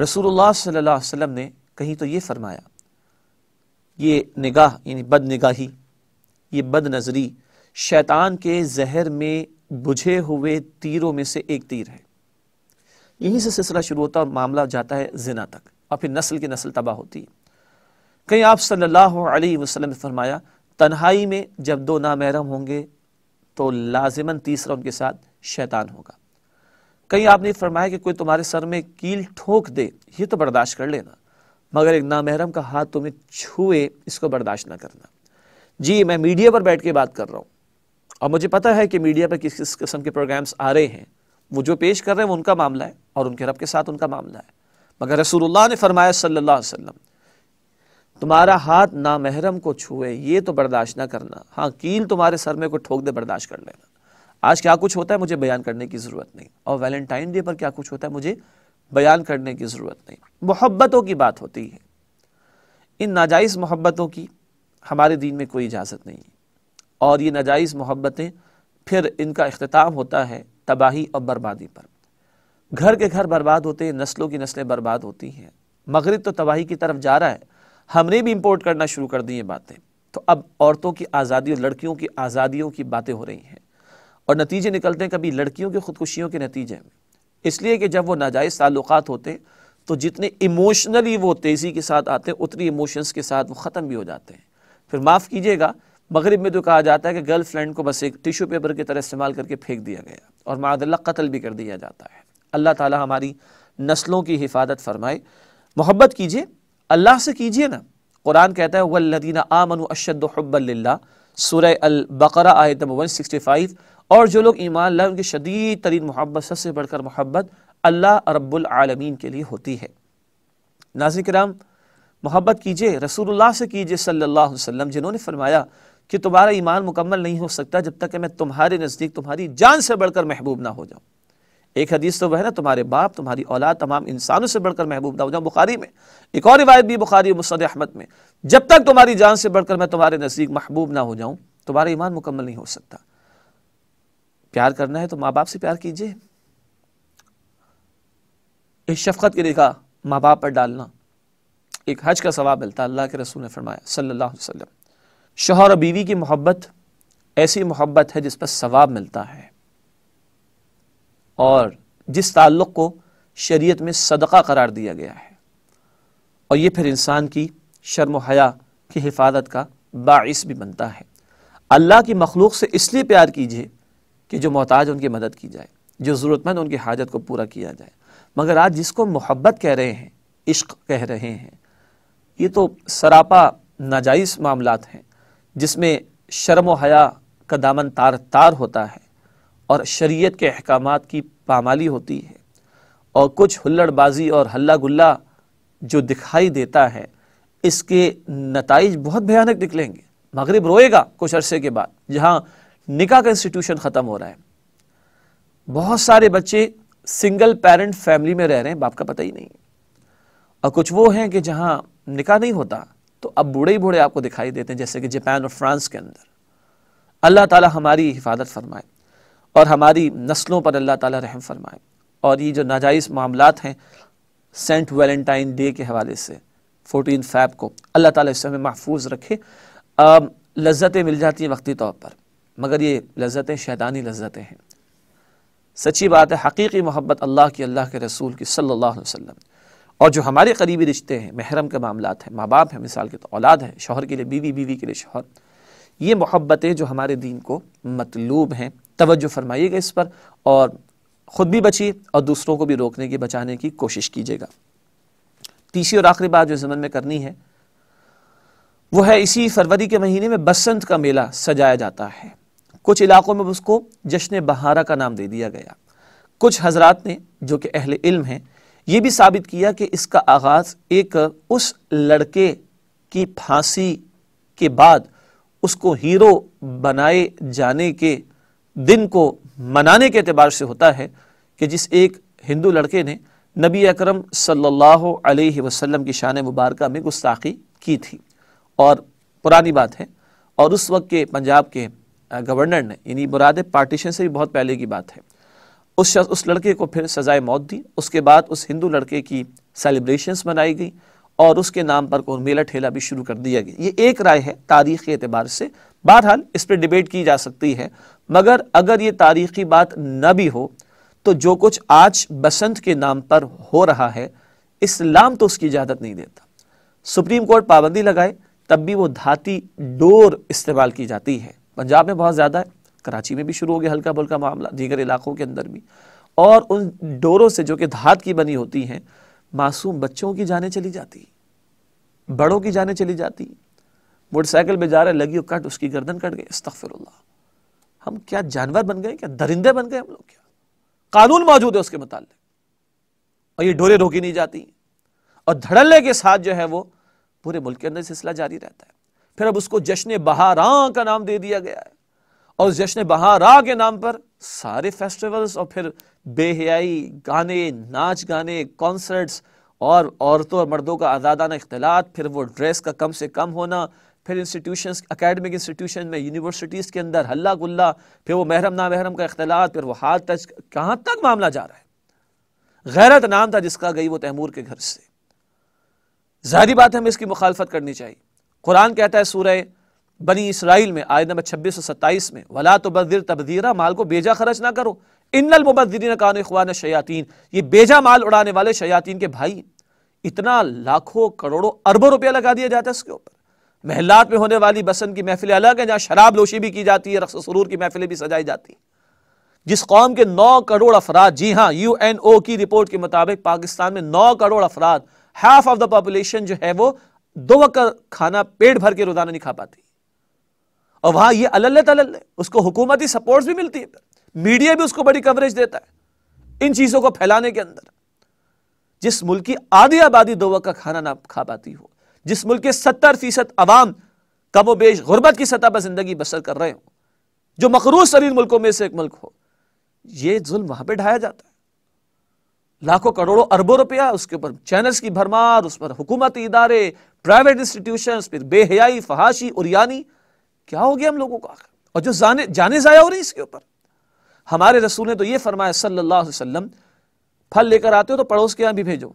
रसूलुल्लाह सल्लल्लाहु अलैहि वसल्लम ने कहीं तो ये फरमाया ये निगाह यानी बद निगाही ये बद नज़री शैतान के जहर में बुझे हुए तीरों में से एक तीर है यहीं से सिलसिला शुरू होता और मामला जाता है जिना तक और फिर नस्ल की नस्ल तबाह होती है कहीं आप सल्लल्लाहु अलैहि वसल्लम ने फरमाया तन्हाई में जब दो नामहरम होंगे तो लाजिमन तीसरा उनके साथ शैतान होगा कहीं आपने फरमाया कि कोई तुम्हारे सर में कील ठोक दे ये तो बर्दाश्त कर लेना मगर एक नामहरम का हाथ तुम्हें छुए इसको बर्दाश्त ना करना जी मैं मीडिया पर बैठ के बात कर रहा हूँ और मुझे पता है कि मीडिया पर किस किस किस्म के प्रोग्राम्स आ रहे हैं वो जो पेश कर रहे हैं वो उनका मामला है और उनके रब के साथ उनका मामला है मगर रसूलुल्लाह ने फरमाया सल्लल्लाहु अलैहि वसल्लम तुम्हारा हाथ नामहरम को छुए ये तो बर्दाश्त ना करना हाँ कील तुम्हारे सर में को ठोक दे बर्दाश्त कर लेना आज क्या कुछ होता है मुझे बयान करने की ज़रूरत नहीं और वैलेंटाइन डे पर क्या कुछ होता है मुझे बयान करने की ज़रूरत नहीं मोहब्बतों की बात होती है इन नाजायज़ मोहब्बतों की हमारे दीन में कोई इजाज़त नहीं है और ये नाजायज़ मोहब्बतें फिर इनका अख्ताम होता है तबाही और बर्बादी पर घर के घर बर्बाद होते हैं नस्लों की नस्लें बर्बाद होती हैं मगरब तो तबाही की तरफ जा रहा है हमने भी इम्पोर्ट करना शुरू कर दी ये बातें तो अब औरतों की आज़ादी और लड़कियों की आज़ादियों की बातें हो रही हैं और नतीजे निकलते हैं कभी लड़कियों की खुदकुशियों के नतीजे में इसलिए कि जब वो नाजायज़ ताल्लुक होते हैं तो जितने इमोशनली वो तेज़ी के साथ आते हैं उतनी इमोशंस के साथ वो ख़त्म भी हो जाते हैं फिर माफ़ कीजिएगा मगरब में तो कहा जाता है कि गर्ल फ्रेंड को बस एक टिशू पेपर की तरह इस्तेमाल करके फेंक दिया गया और मादल्ला कत्ल भी कर दिया जाता है अल्लाह ताला हमारी नस्लों की हिफाजत फरमाए मोहब्बत कीजिए अल्लाह से कीजिए ना कुरान कहता है वल्लदीना आमनु अशद हब्बल्ला सूर अल बकरा आयत वन सिक्सटी फाइव और जो लोग ईमान लाए उनकी शदीद तरीन मोहब्बत सबसे बढ़कर मोहब्बत अल्लाह रब्बालमीन के लिए होती है नाजिक कराम मोहब्बत कीजिए रसूलुल्लाह से कीजिए सल्लल्लाहु अलैहि वसल्लम जिन्होंने फरमाया कि तुम्हारा ईमान मुकम्मल नहीं हो सकता जब तक कि मैं तुम्हारे नज़दीक तुम्हारी जान से बढ़कर महबूब ना हो जाऊँ एक हदीस तो वह ना तुम्हारे बाप तुम्हारी औलाद तमाम इंसानों से बढ़कर महबूब ना हो जाऊँ बुखारी में एक और रिवायत भी बुखारी मुसद अहमद में जब तक तुम्हारी जान से बढ़कर मैं तुम्हारे नज़दीक महबूब ना हो जाऊँ तुम्हारा ईमान मुकम्मल नहीं हो सकता प्यार करना है तो माँ बाप से प्यार कीजिए इस शफकत की रेखा माँ बाप पर डालना एक हज का सवाब मिलता अल्लाह के रसूल ने फरमाया सल्लल्लाहु अलैहि वसल्लम शोहर और बीवी की मोहब्बत ऐसी मोहब्बत है जिस पर सवाब मिलता है और जिस ताल्लुक़ को शरीयत में सदका करार दिया गया है और ये फिर इंसान की शर्म हया की हिफाजत का बाइस भी बनता है अल्लाह की मखलूक से इसलिए प्यार कीजिए कि जो मोहताज उनकी मदद की जाए जो ज़रूरतमंद उनकी हाजत को पूरा किया जाए मगर आज जिसको मोहब्बत कह रहे हैं इश्क कह रहे हैं ये तो सरापा नाजायज़ मामला हैं जिसमें शर्म व हया का दामन तार तार होता है और शरीयत के अहकाम की पामाली होती है और कुछ हुल्लड़बाजी और हल्ला गुल्ला जो दिखाई देता है इसके नतज बहुत भयानक निकलेंगे मगरब रोएगा कुछ अरसे के बाद जहाँ निका का इंस्टीट्यूशन ख़त्म हो रहा है बहुत सारे बच्चे सिंगल पेरेंट फैमिली में रह रहे हैं बाप का पता ही नहीं और कुछ वो हैं कि जहाँ निका नहीं होता तो अब बूढ़े ही बूढ़े आपको दिखाई देते हैं जैसे कि जापान और फ्रांस के अंदर अल्लाह ताला हमारी हिफाजत फरमाए और हमारी नस्लों पर अल्लाह ताला रहम फरमाए और ये जो नाजायज़ मामला हैं सेंट वैलेंटाइन डे के हवाले से फोटीन फैब को अल्लाह ताला इस समय महफूज रखे लज्जतें मिल जाती हैं वक्ती तौर पर मगर ये लज्जतें शैतानी लज्जतें हैं सच्ची बात है हकीकी मोहब्बत अल्लाह की अल्लाह के रसूल की सल्लल्लाहु अलैहि वसल्लम और जो हमारे करीबी रिश्ते हैं महरम के मामला हैं माँ बाप हैं मिसाल के तो औलाद है शोहर के लिए बीवी बीवी के लिए शोहर ये मोहब्बतें जो हमारे दीन को मतलूब हैं तवज्जो फरमाइएगा इस पर और ख़ुद भी बचिए और दूसरों को भी रोकने की बचाने की कोशिश कीजिएगा तीसरी और आखिरी बात जो जमन में करनी है वो है इसी फरवरी के महीने में बसंत का मेला सजाया जाता है कुछ इलाक़ों में उसको जश्न बहारा का नाम दे दिया गया कुछ हजरात ने जो कि अहल इल्म हैं ये भी साबित किया कि इसका आगाज़ एक उस लड़के की फांसी के बाद उसको हीरो बनाए जाने के दिन को मनाने के अतबार से होता है कि जिस एक हिंदू लड़के ने नबी अकरम सल्लल्लाहु अलैहि वसल्लम की शान मुबारक में गुस्ताखी की थी और पुरानी बात है और उस वक्त के पंजाब के गवर्नर ने यानी बुराद पार्टीशन से भी बहुत पहले की बात है उस शख्स उस लड़के को फिर सज़ाए मौत दी उसके बाद उस हिंदू लड़के की सेलिब्रेशंस मनाई गई और उसके नाम पर कौन मेला ठेला भी शुरू कर दिया गया ये एक राय है तारीख के अतबार से बहरहाल इस पर डिबेट की जा सकती है मगर अगर ये तारीखी बात न भी हो तो जो कुछ आज बसंत के नाम पर हो रहा है इस्लाम तो उसकी इजाज़त नहीं देता सुप्रीम कोर्ट पाबंदी लगाए तब भी वो धाती डोर इस्तेमाल की जाती है पंजाब में बहुत ज़्यादा है कराची में भी शुरू हो गया हल्का बुल्का मामला दीगर इलाकों के अंदर भी और उन डोरों से जो कि धात की बनी होती हैं मासूम बच्चों की जाने चली जाती बड़ों की जाने चली जाती मोटरसाइकिल में जा रहे लगी और कट उसकी गर्दन कट गई इस्तफरल्ला हम क्या जानवर बन गए क्या दरिंदे बन गए हम लोग क्या कानून मौजूद है उसके मुतालिक और ये डोरे रोकी नहीं जाती और धड़ल्ले के साथ जो है वो पूरे मुल्क के अंदर सिलसिला जारी रहता है फिर अब उसको जश्न बहारा का नाम दे दिया गया है और जश्न बहारा के नाम पर सारे फेस्टिवल्स और फिर बेहयाई गाने नाच गाने कॉन्सर्ट्स और औरतों और मर्दों का आज़ादाना इख्तलात फिर वो ड्रेस का कम से कम होना फिर इंस्टीट्यूशन अकेडमिक इंस्टीट्यूशन में यूनिवर्सिटीज़ के अंदर हल्ला गुल्ला फिर वो महरम ना महरम का अख्तिलात फिर वो हाथ टच कहाँ तक मामला जा रहा है गैरत नाम था जिसका गई वो तैमूर के घर से जाहिर बात है हमें इसकी मुखालफत करनी चाहिए कुरान कहता है सूरह बनी इसराइल में आयत नंबर छब्बीस सौ सत्ताईस में वला तो बदिर तबदीरा माल को बेजा खर्च ना करो इन्नल मुबदरीन कान अखवान शयातीन ये बेजा माल उड़ाने वाले शयातीन के भाई इतना लाखों करोड़ों अरबों रुपया लगा दिया जाता है उसके ऊपर महलात में होने वाली बसंत की महफिलें अलग हैं जहाँ शराब लोशी भी की जाती है रक्स सरूर की महफिलें भी सजाई जाती हैं जिस कौम के नौ करोड़ अफराद जी हाँ यू एन ओ की रिपोर्ट के मुताबिक पाकिस्तान में नौ करोड़ अफराद हाफ ऑफ द पॉपुलेशन जो है वो दो वक्त का खाना पेट भर के रोजाना नहीं खा पाती और वहां ये तलल है उसको हुकूमती सपोर्ट्स भी मिलती है मीडिया भी उसको बड़ी कवरेज देता है इन चीजों को फैलाने के अंदर जिस मुल्क की आधी आबादी दो वक्त का खाना ना खा पाती हो जिस मुल्क के सत्तर फीसद आवाम कमो बेश गुर्बत की सतह पर जिंदगी बसर कर रहे हो जो मकरूज तरीन मुल्कों में से एक मुल्क हो यह जुल्म वहां पर ढाया जाता है लाखों करोड़ों अरबों रुपया उसके ऊपर चैनल्स की भरमार उस पर हुकूमती इदारे प्राइवेट इंस्टीट्यूशन फिर बेहयाई फहाशी और यानी क्या हो गया हम लोगों का और जो जाने जाने ज़ाया हो रही इसके ऊपर हमारे रसूल ने तो ये फरमाया सल्लल्लाहु अलैहि वसल्लम फल लेकर आते हो तो पड़ोस के यहाँ भी भेजो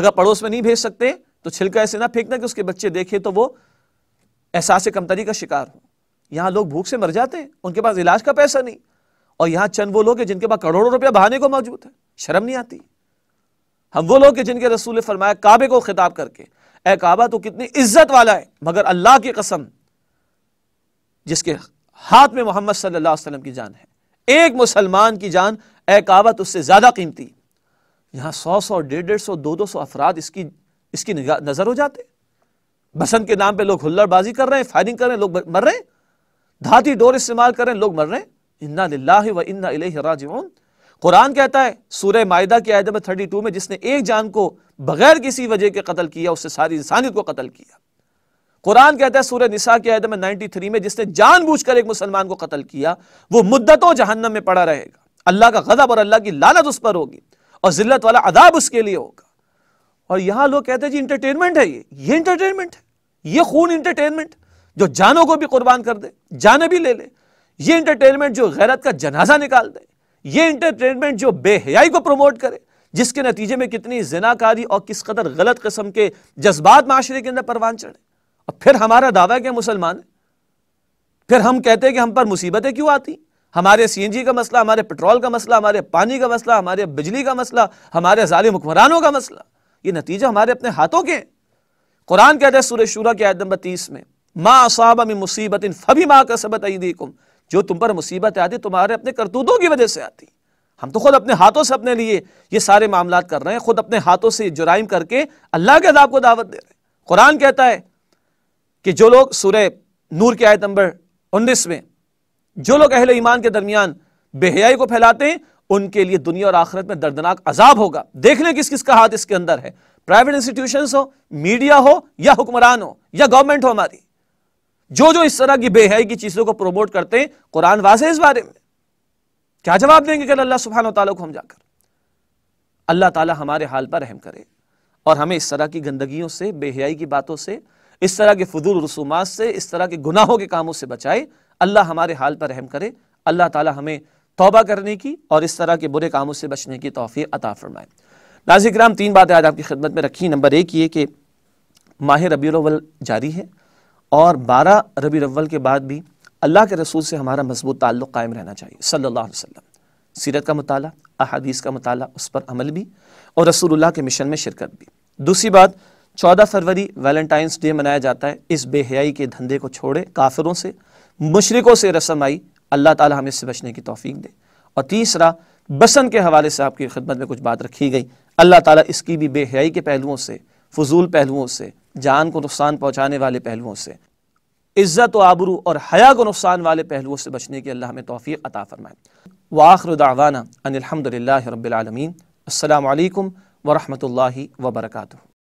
अगर पड़ोस में नहीं भेज सकते तो छिलका ऐसे ना फेंकना कि उसके बच्चे देखे तो वो एहसास कमतरी का शिकार हो यहाँ लोग भूख से मर जाते हैं उनके पास इलाज का पैसा नहीं और यहाँ चंद वो लोग हैं जिनके पास करोड़ों रुपया बहाने को मौजूद है शर्म नहीं आती हम वो लोग जिनके रसूल फरमाया काबे को खिताब करके ए काबा तो कितनी इज्जत वाला है मगर अल्लाह की कसम जिसके हाथ में मोहम्मद सल्लल्लाहु अलैहि वसल्लम की जान है एक मुसलमान की जान ए तो उससे ज़्यादा कीमती यहां सौ सौ डेढ़ डेढ़ सौ दो दो सौ अफराद इसकी इसकी नज़र हो जाते बसंत के नाम पे लोग हुल्लड़बाजी कर रहे हैं फायरिंग कर रहे हैं लोग मर रहे हैं धाती डोर इस्तेमाल कर रहे हैं लोग मर रहे हैं इन्ना लाही व इन्ना राजन कुरान कहता है सूर माहिदा की आयत नंबर थर्टी टू में जिसने एक जान को बगैर किसी वजह के कत्ल किया उससे सारी इंसानियत को कत्ल किया कुरान कहता है सूर्य निशा की आयत नंबर नाइन्टी थ्री में जिसने जान बूझ कर एक मुसलमान को कत्ल किया वो मुद्दतों जहन्नम में पड़ा रहेगा अल्लाह का गदब और अल्लाह की लालत उस पर होगी और जिल्लत वाला अदाब उसके लिए होगा और यहाँ लोग कहते हैं जी इंटरटेनमेंट है ये ये इंटरटेनमेंट है ये खून इंटरटेनमेंट जो जानों को भी कुर्बान कर दे जाने भी ले ले ये इंटरटेनमेंट जो गैरत का जनाजा निकाल दे ये इंटरटेनमेंट जो बेहयाई को प्रमोट करे जिसके नतीजे में कितनी जिनाकारी और किस कदर गलत कस्म के जज्बात माशरे के अंदर परवान चढ़े और फिर हमारा दावा क्या मुसलमान फिर हम कहते हैं कि हम पर मुसीबतें क्यों आती हमारे सीएनजी का मसला हमारे पेट्रोल का मसला हमारे पानी का मसला हमारे बिजली का मसला हमारे जालिम हुक्मरानों का मसला ये नतीजे हमारे अपने हाथों के कुरान कहते हैं सूर्य शूरा के आयत नंबर तीस में माँ साहब मुसीबत इन माँ का सबत ईदीकुम जो तुम पर मुसीबत आती तुम्हारे अपने करतूतों की वजह से आती हम तो खुद अपने हाथों से अपने लिए ये सारे मामला कर रहे हैं खुद अपने हाथों से जुराइम करके अल्लाह के अदाब को दावत दे रहे हैं कुरान कहता है कि जो लोग सुरह नूर के आयत नंबर उन्नीस में जो लोग अहल ईमान के दरमियान बेहयाई को फैलाते हैं उनके लिए दुनिया और आखिरत में दर्दनाक अजाब होगा देख लें किस किस का हाथ इसके अंदर है प्राइवेट इंस्टीट्यूशन हो मीडिया हो या हुक्मरान हो या गवर्नमेंट हो हमारी जो जो इस तरह की बेहद की चीज़ों को प्रमोट करते हैं कुरान वाज इस बारे में क्या जवाब देंगे कल अल्लाह सुबहान तला को हम जाकर अल्लाह ताला हमारे हाल पर रहम करे और हमें इस तरह की गंदगियों से बेहयाई की बातों से इस तरह के फजूल रसूमात से इस तरह के गुनाहों के कामों से बचाए अल्लाह हमारे हाल पर रहम करे अल्लाह ताला हमें तौबा करने की और इस तरह के बुरे कामों से बचने की तोफ़ी अता फरमाए नाजिक राम तीन बातें आज आपकी खिदमत में रखी नंबर एक ये कि माह रबी जारी है और बारह रबी अव्वल के बाद भी अल्लाह के रसूल से हमारा मजबूत ताल्लुक़ कायम रहना चाहिए सल्लल्लाहु अलैहि वसल्लम सीरत का मताल अहादीस का मताल उस पर अमल भी और रसूलुल्लाह के मिशन में शिरकत भी दूसरी बात चौदह फरवरी वैलेंटाइंस डे मनाया जाता है इस बेहयाई के धंधे को छोड़े काफिरों से मशरक़ों से रस्म आई अल्लाह ताला हमें इससे बचने की तोफ़ी दे और तीसरा बसन के हवाले से आपकी खिदमत में कुछ बात रखी गई अल्लाह ताला इसकी भी बेहयाई के पहलुओं से फजूल पहलुओं से जान को नुकसान पहुँचाने वाले पहलुओं से इज़्ज़त आबरू और हया को नुकसान वाले पहलुओं से बचने की अल्लाह में तोफ़ी अता फ़रमाए वाखर दावाना अनिलहमदिल्ला रबालमीन अल्लाम वरहमल वर्का